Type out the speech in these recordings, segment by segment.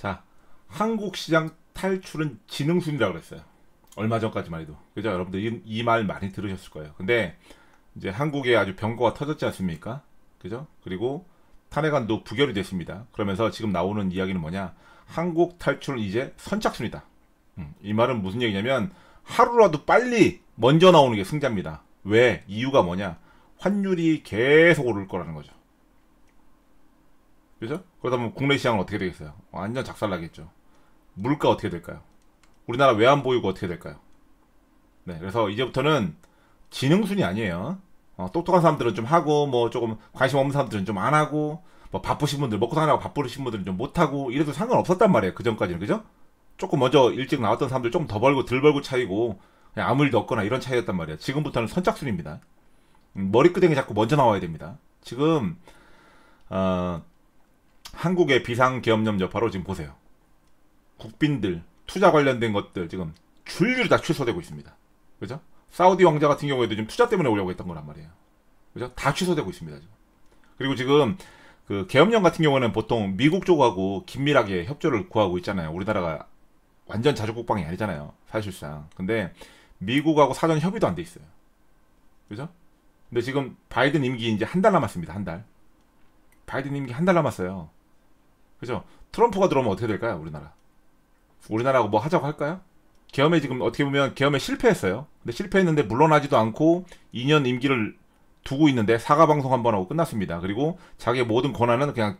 자, 한국 시장 탈출은 지능순이라고 그랬어요. 얼마 전까지만 해도. 그죠? 여러분들 이말 이 많이 들으셨을 거예요. 근데 이제 한국에 아주 병거가 터졌지 않습니까? 그죠? 그리고 탄핵안도 부결이 됐습니다. 그러면서 지금 나오는 이야기는 뭐냐? 한국 탈출은 이제 선착순이다. 음, 이 말은 무슨 얘기냐면 하루라도 빨리 먼저 나오는 게 승자입니다. 왜? 이유가 뭐냐? 환율이 계속 오를 거라는 거죠. 그죠? 그러다 보면 국내 시장은 어떻게 되겠어요? 완전 작살나겠죠. 물가 어떻게 될까요? 우리나라 외환 보유고 어떻게 될까요? 네, 그래서 이제부터는 지능순이 아니에요. 어, 똑똑한 사람들은 좀 하고, 뭐 조금 관심 없는 사람들은 좀 안 하고, 뭐 바쁘신 분들, 먹고 사느라고 바쁘신 분들은 좀 못하고, 이래도 상관없었단 말이에요. 그전까지는, 그죠? 조금 먼저 일찍 나왔던 사람들 조금 더 벌고 덜 벌고 차이고, 그냥 아무 일도 없거나 이런 차이였단 말이에요. 지금부터는 선착순입니다. 음, 머리끄댕이 자꾸 먼저 나와야 됩니다. 지금, 어, 한국의 비상계엄령 여파로 지금 보세요. 국빈들, 투자 관련된 것들 지금 줄줄이 다 취소되고 있습니다. 그죠? 사우디 왕자 같은 경우에도 지금 투자 때문에 오려고 했던 거란 말이에요. 그죠? 다 취소되고 있습니다. 지금. 그리고 지금 그 계엄령 같은 경우는 보통 미국 쪽하고 긴밀하게 협조를 구하고 있잖아요. 우리나라가 완전 자주 국방이 아니잖아요. 사실상. 근데 미국하고 사전 협의도 안 돼 있어요. 그죠? 근데 지금 바이든 임기 이제 한 달 남았습니다. 한 달. 바이든 임기 한 달 남았어요. 그죠? 트럼프가 들어오면 어떻게 될까요, 우리나라? 우리나라하고 뭐 하자고 할까요? 계엄에 지금 어떻게 보면 계엄에 실패했어요. 근데 실패했는데 물러나지도 않고 2년 임기를 두고 있는데 사과 방송 한 번 하고 끝났습니다. 그리고 자기의 모든 권한은 그냥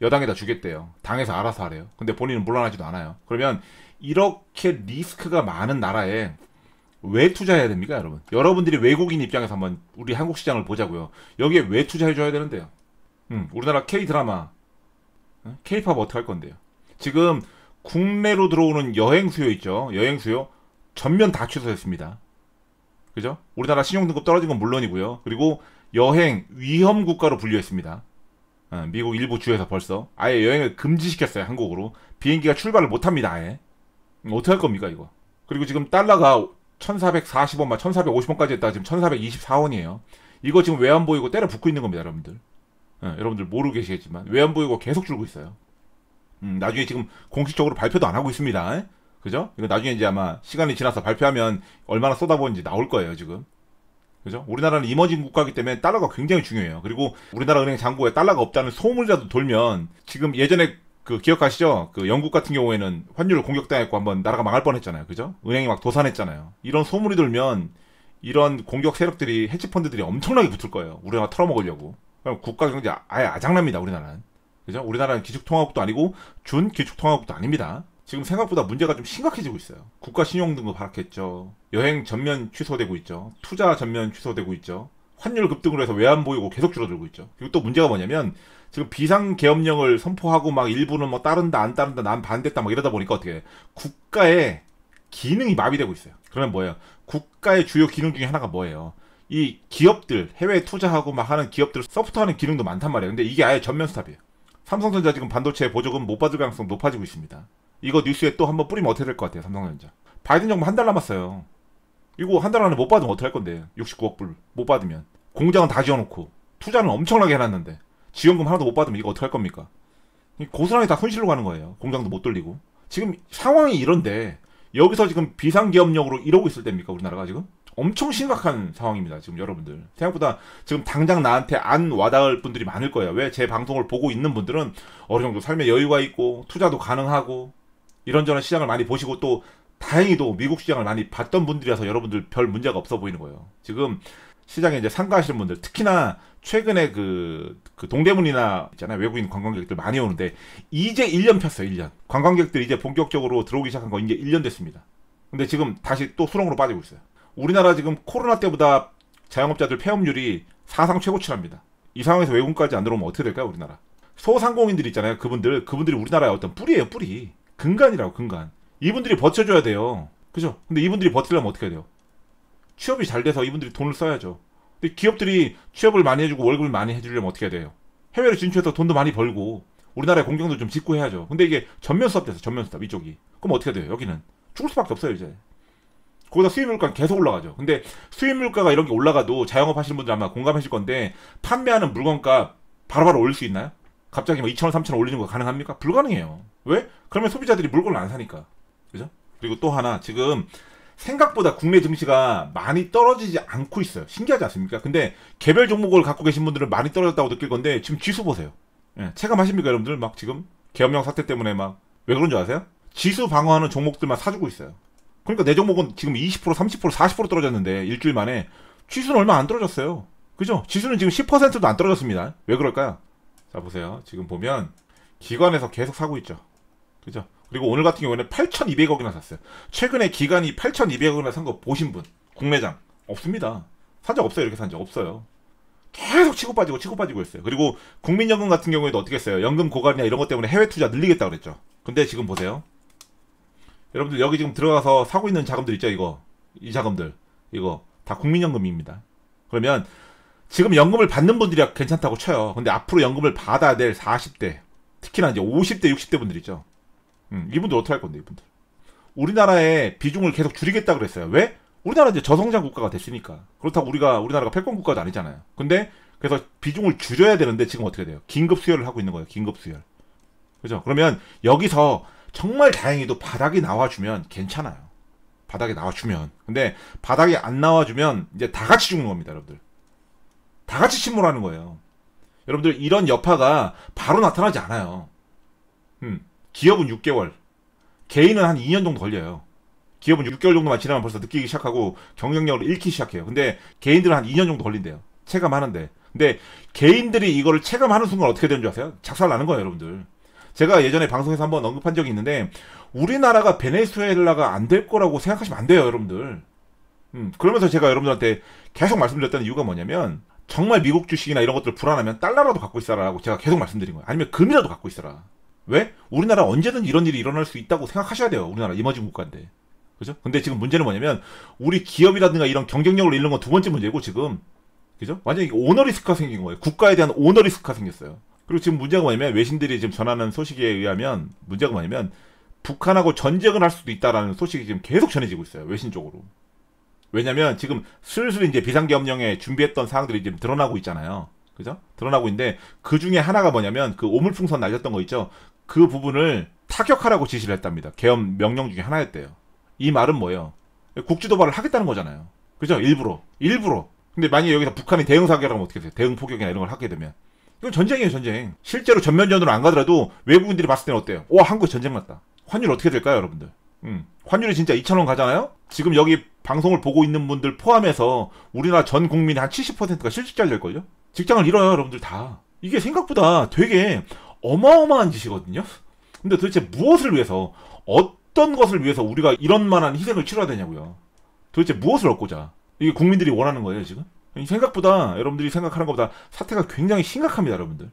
여당에다 주겠대요. 당에서 알아서 하래요. 근데 본인은 물러나지도 않아요. 그러면 이렇게 리스크가 많은 나라에 왜 투자해야 됩니까, 여러분? 여러분들이 외국인 입장에서 한번 우리 한국 시장을 보자고요. 여기에 왜 투자해 줘야 되는데요? 음, 우리나라 K 드라마 케이팝 어떻게 할 건데요? 지금 국내로 들어오는 여행 수요 있죠. 여행 수요 전면 다취소됐습니다 그죠? 우리나라 신용등급 떨어진 건 물론이고요. 그리고 여행 위험 국가로 분류했습니다. 어, 미국 일부 주에서 벌써 아예 여행을 금지시켰어요 한국으로 비행기가 출발을 못합니다 아예 음, 어떻게 할 겁니까 이거 그리고 지금 달러가 1440원 1450원까지 했다 지금 1424원이에요 이거 지금 왜 안 보이고 때려 붙고 있는 겁니다 여러분들 네, 여러분들 모르고 계시겠지만 외환보유고 계속 줄고 있어요. 음, 나중에 지금 공식적으로 발표도 안 하고 있습니다. 예? 그죠? 이거 나중에 이제 아마 시간이 지나서 발표하면 얼마나 쏟아부었는지 나올 거예요, 지금. 그죠? 우리나라는 임어진 국가이기 때문에 달러가 굉장히 중요해요. 그리고 우리나라 은행 잔고에 달러가 없다는 소문이라도 돌면 지금 예전에 그 기억하시죠? 그 영국 같은 경우에는 환율을 공격당했고 한번 나라가 망할 뻔했잖아요. 그죠? 은행이 막 도산했잖아요. 이런 소문이 돌면 이런 공격 세력들이 헤지 펀드들이 엄청나게 붙을 거예요. 우리나라 털어먹으려고. 그럼 국가 경제 아예 아장납니다. 우리나라는. 그죠? 우리나라는 기축통화국도 아니고 준 기축통화국도 아닙니다. 지금 생각보다 문제가 좀 심각해지고 있어요. 국가 신용등급 하락했죠. 여행 전면 취소되고 있죠. 투자 전면 취소되고 있죠. 환율 급등으로 해서 외환 보유고 계속 줄어들고 있죠. 그리고 또 문제가 뭐냐면 지금 비상 계엄령을 선포하고 막 일부는 뭐 따른다 안 따른다 난 반대했다 막 이러다 보니까 어떻게 국가의 기능이 마비되고 있어요. 그러면 뭐예요? 국가의 주요 기능 중에 하나가 뭐예요? 이 기업들 해외에 투자하고 막 하는 기업들 서포트하는 기능도 많단 말이에요. 근데 이게 아예 전면 스탑이에요. 삼성전자 지금 반도체 보조금 못 받을 가능성 높아지고 있습니다. 이거 뉴스에 또 한번 뿌리면 어떻게 될 것 같아요, 삼성전자. 바이든 정부 한 달 남았어요. 이거 한 달 안에 못 받으면 어떻게 할 건데? 69억 불 못 받으면 공장은 다 지어놓고 투자는 엄청나게 해놨는데 지원금 하나도 못 받으면 이거 어떻게 할 겁니까? 고스란히 다 손실로 가는 거예요. 공장도 못 돌리고 지금 상황이 이런데 여기서 지금 비상기업력으로 이러고 있을 때입니까 우리나라가 지금? 엄청 심각한 상황입니다. 지금 여러분들 생각보다 지금 당장 나한테 안 와닿을 분들이 많을 거예요. 왜 제 방송을 보고 있는 분들은 어느 정도 삶의 여유가 있고 투자도 가능하고 이런저런 시장을 많이 보시고 또 다행히도 미국 시장을 많이 봤던 분들이라서 여러분들 별 문제가 없어 보이는 거예요. 지금 시장에 이제 상가하시는 분들 특히나 최근에 그, 그 동대문이나 있잖아요 외국인 관광객들 많이 오는데 이제 1년 폈어요 1년 관광객들 이제 본격적으로 들어오기 시작한 거 이제 1년 됐습니다 근데 지금 다시 또 수렁으로 빠지고 있어요 우리나라 지금 코로나 때보다 자영업자들 폐업률이 사상 최고치랍니다. 이 상황에서 외국까지 안 들어오면 어떻게 될까요, 우리나라? 소상공인들 있잖아요. 그분들, 그분들이 우리나라의 어떤 뿌리예요, 뿌리. 근간이라고, 근간. 이분들이 버텨줘야 돼요. 그죠? 근데 이분들이 버티려면 어떻게 해야 돼요? 취업이 잘 돼서 이분들이 돈을 써야죠. 근데 기업들이 취업을 많이 해주고 월급을 많이 해주려면 어떻게 해야 돼요? 해외로 진출해서 돈도 많이 벌고 우리나라의 공장도 좀 짓고 해야죠. 근데 이게 전면 수업 돼서 전면 수업 이쪽이. 그럼 어떻게 해야 돼요? 여기는 죽을 수밖에 없어요 이제. 거기다 수입 물가 계속 올라가죠. 근데 수입 물가가 이런 게 올라가도 자영업 하시는 분들 아마 공감하실 건데 판매하는 물건값 바로바로 올릴 수 있나요? 갑자기 뭐2천원3천원 올리는 거 가능합니까? 불가능해요. 왜? 그러면 소비자들이 물건을 안 사니까. 그죠? 그리고 또 하나 지금 생각보다 국내 증시가 많이 떨어지지 않고 있어요. 신기하지 않습니까? 근데 개별 종목을 갖고 계신 분들은 많이 떨어졌다고 느낄 건데 지금 지수 보세요. 예, 체감하십니까 여러분들? 막 지금 계엄령 사태 때문에 막 왜 그런 줄 아세요? 지수 방어하는 종목들만 사주고 있어요. 그러니까 내 종목은 지금 20% 30% 40% 떨어졌는데 일주일 만에 지수는 얼마 안 떨어졌어요. 그죠? 지수는 지금 10%도 안 떨어졌습니다. 왜 그럴까요? 자 보세요. 지금 보면 기관에서 계속 사고 있죠. 그죠? 그리고 오늘 같은 경우에는 8,200억이나 샀어요. 최근에 기관이 8,200억이나 산 거 보신 분 국내장 없습니다. 산 적 없어요. 이렇게 산 적 없어요. 계속 치고 빠지고 치고 빠지고 했어요 그리고 국민연금 같은 경우에도 어떻게 했어요? 연금 고갈이나 이런 것 때문에 해외 투자 늘리겠다 그랬죠. 근데 지금 보세요. 여러분들 여기 지금 들어가서 사고 있는 자금들 있죠 이거 이 자금들 이거 다 국민연금입니다 그러면 지금 연금을 받는 분들이 괜찮다고 쳐요 근데 앞으로 연금을 받아야 될 40대 특히나 이제 50대 60대 분들 있죠 음, 이분들 어떻게 할 건데 이분들 우리나라의 비중을 계속 줄이겠다 그랬어요 왜? 우리나라 이제 저성장 국가가 됐으니까 그렇다고 우리가 우리나라가 패권 국가도 아니잖아요 근데 그래서 비중을 줄여야 되는데 지금 어떻게 돼요? 긴급 수혈을 하고 있는 거예요. 긴급 수혈. 그죠? 그러면 여기서 정말 다행히도 바닥이 나와주면 괜찮아요. 바닥이 나와주면. 근데 바닥이안 나와주면 이제 다 같이 죽는 겁니다, 여러분들. 다 같이 침몰하는 거예요. 여러분들 이런 여파가 바로 나타나지 않아요. 음, 기업은 6개월, 개인은 한 2년 정도 걸려요. 기업은 6개월 정도만 지나면 벌써 느끼기 시작하고 경영력을 잃기 시작해요. 근데 개인들은 한 2년 정도 걸린대요. 체감하는데. 근데 개인들이 이거를 체감하는 순간 어떻게 되는 줄 아세요? 작살 나는 거예요, 여러분들. 제가 예전에 방송에서 한번 언급한 적이 있는데 우리나라가 베네수엘라가 안 될 거라고 생각하시면 안 돼요, 여러분들. 음, 그러면서 제가 여러분들한테 계속 말씀드렸다는 이유가 뭐냐면 정말 미국 주식이나 이런 것들 불안하면 달러라도 갖고 있어라라고 제가 계속 말씀드린 거예요. 아니면 금이라도 갖고 있어라. 왜? 우리나라 언제든 이런 일이 일어날 수 있다고 생각하셔야 돼요. 우리나라 이머징 국가인데. 그죠? 근데 지금 문제는 뭐냐면 우리 기업이라든가 이런 경쟁력을 잃는 건 두 번째 문제고 지금 그죠? 완전히 오너리스크가 생긴 거예요. 국가에 대한 오너리스크가 생겼어요. 그리고 지금 문제가 뭐냐면 외신들이 지금 전하는 소식에 의하면 문제가 뭐냐면 북한하고 전쟁을 할 수도 있다라는 소식이 지금 계속 전해지고 있어요. 외신 쪽으로. 왜냐면 지금 슬슬 이제 비상계엄령에 준비했던 사항들이 지금 드러나고 있잖아요. 그죠? 드러나고 있는데 그 중에 하나가 뭐냐면 그 오물풍선 날렸던 거 있죠. 그 부분을 타격하라고 지시를 했답니다. 계엄 명령 중에 하나였대요. 이 말은 뭐예요? 국지도발을 하겠다는 거잖아요. 그죠? 일부러. 일부러. 근데 만약에 여기서 북한이 대응 사격을 하면 어떻게 돼요? 대응 포격이나 이런 걸 하게 되면. 이건 전쟁이에요, 전쟁. 실제로 전면전으로 안 가더라도 외국인들이 봤을 때는 어때요? 와, 한국 전쟁 맞다. 환율 어떻게 될까요, 여러분들? 음. 환율이 진짜 2,000원 가잖아요? 지금 여기 방송을 보고 있는 분들 포함해서 우리나라 전 국민의 한 70%가 실직자일 될걸요? 직장을 잃어요, 여러분들 다. 이게 생각보다 되게 어마어마한 짓이거든요? 근데 도대체 무엇을 위해서, 어떤 것을 위해서 우리가 이런 만한 희생을 치러야 되냐고요? 도대체 무엇을 얻고자? 이게 국민들이 원하는 거예요, 지금? 생각보다 여러분들이 생각하는 것보다 사태가 굉장히 심각합니다, 여러분들.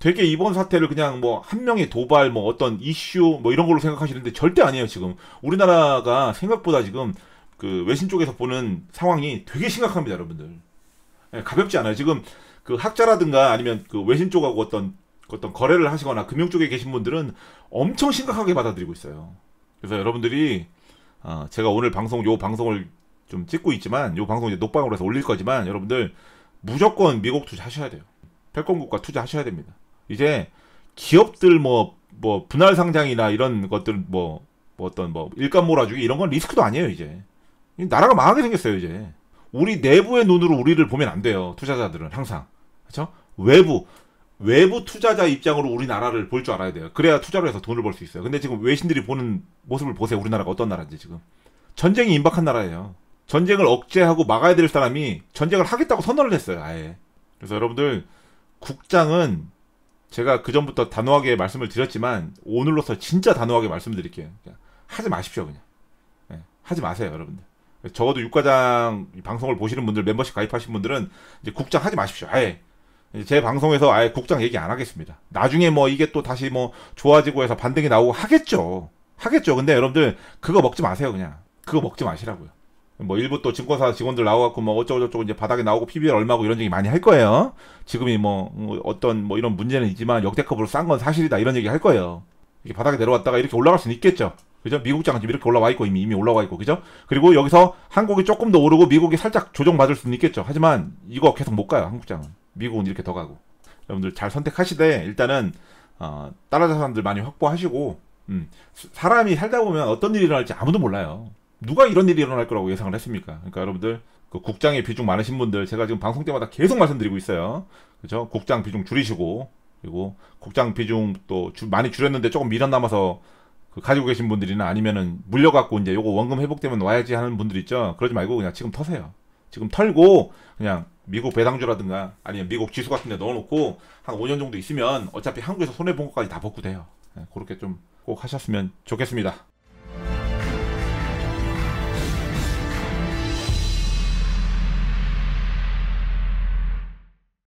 되게 이번 사태를 그냥 뭐 한 명의 도발, 뭐 어떤 이슈, 뭐 이런 걸로 생각하시는데 절대 아니에요, 지금. 우리나라가 생각보다 지금 그 외신 쪽에서 보는 상황이 되게 심각합니다, 여러분들. 예, 가볍지 않아요. 지금 그 학자라든가 아니면 그 외신 쪽하고 어떤 어떤 거래를 하시거나 금융 쪽에 계신 분들은 엄청 심각하게 받아들이고 있어요. 그래서 여러분들이 어, 제가 오늘 방송 요 방송을 좀 찍고 있지만 요 방송 이제 녹방으로 해서 올릴 거지만 여러분들 무조건 미국 투자하셔야 돼요. 패권국가 투자하셔야 됩니다. 이제 기업들 뭐뭐 뭐 분할 상장이나 이런 것들 뭐, 뭐 어떤 뭐 일감 몰아주기 이런 건 리스크도 아니에요 이제 나라가 망하게 생겼어요 이제 우리 내부의 눈으로 우리를 보면 안 돼요 투자자들은 항상 그렇죠 외부 외부 투자자 입장으로 우리나라를 볼 줄 알아야 돼요 그래야 투자를 해서 돈을 벌 수 있어요 근데 지금 외신들이 보는 모습을 보세요 우리나라가 어떤 나라인지 지금 전쟁이 임박한 나라예요 전쟁을 억제하고 막아야 될 사람이 전쟁을 하겠다고 선언을 했어요. 아예. 그래서 여러분들 국장은 제가 그 전부터 단호하게 말씀을 드렸지만 오늘로서 진짜 단호하게 말씀드릴게요. 하지 마십시오 그냥. 네, 하지 마세요 여러분들. 적어도 육과장 방송을 보시는 분들 멤버십 가입하신 분들은 이제 국장 하지 마십시오. 아예 제 방송에서 아예 국장 얘기 안 하겠습니다. 나중에 뭐 이게 또 다시 뭐 좋아지고 해서 반등이 나오고 하겠죠. 하겠죠. 근데 여러분들 그거 먹지 마세요 그냥. 그거 먹지 마시라고요. 뭐 일부 또 증권사 직원들 나와갖고 뭐 어쩌고저쩌고 이제 바닥에 나오고 PBR 얼마고 이런 얘기 많이 할 거예요. 지금이 뭐 음, 어떤 뭐 이런 문제는 있지만 역대급으로 싼 건 사실이다 이런 얘기 할 거예요. 이렇게 바닥에 내려왔다가 이렇게 올라갈 수는 있겠죠. 그죠? 미국 장 지금 이렇게 올라와 있고 이미 이미 올라와 있고 그죠? 그리고 여기서 한국이 조금 더 오르고 미국이 살짝 조정받을 수는 있겠죠. 하지만 이거 계속 못 가요 한국장은. 미국은 이렇게 더 가고. 여러분들 잘 선택하시되 일단은 어, 따라 자산들 많이 확보하시고 음, 사람이 살다 보면 어떤 일이 일어날지 아무도 몰라요. 누가 이런 일이 일어날 거라고 예상을 했습니까? 그러니까 여러분들 그 국장의 비중 많으신 분들 제가 지금 방송 때마다 계속 말씀드리고 있어요. 그죠? 국장 비중 줄이시고 그리고 국장 비중 또 주, 많이 줄였는데 조금 미련 남아서 그 가지고 계신 분들이나 아니면은 물려갖고 이제 요거 원금 회복되면 와야지 하는 분들 있죠. 그러지 말고 그냥 지금 터세요. 지금 털고 그냥 미국 배당주라든가 아니면 미국 지수 같은 데 넣어놓고 한 5년 정도 있으면 어차피 한국에서 손해본 것까지 다 벗고 돼요 네, 그렇게 좀 꼭 하셨으면 좋겠습니다.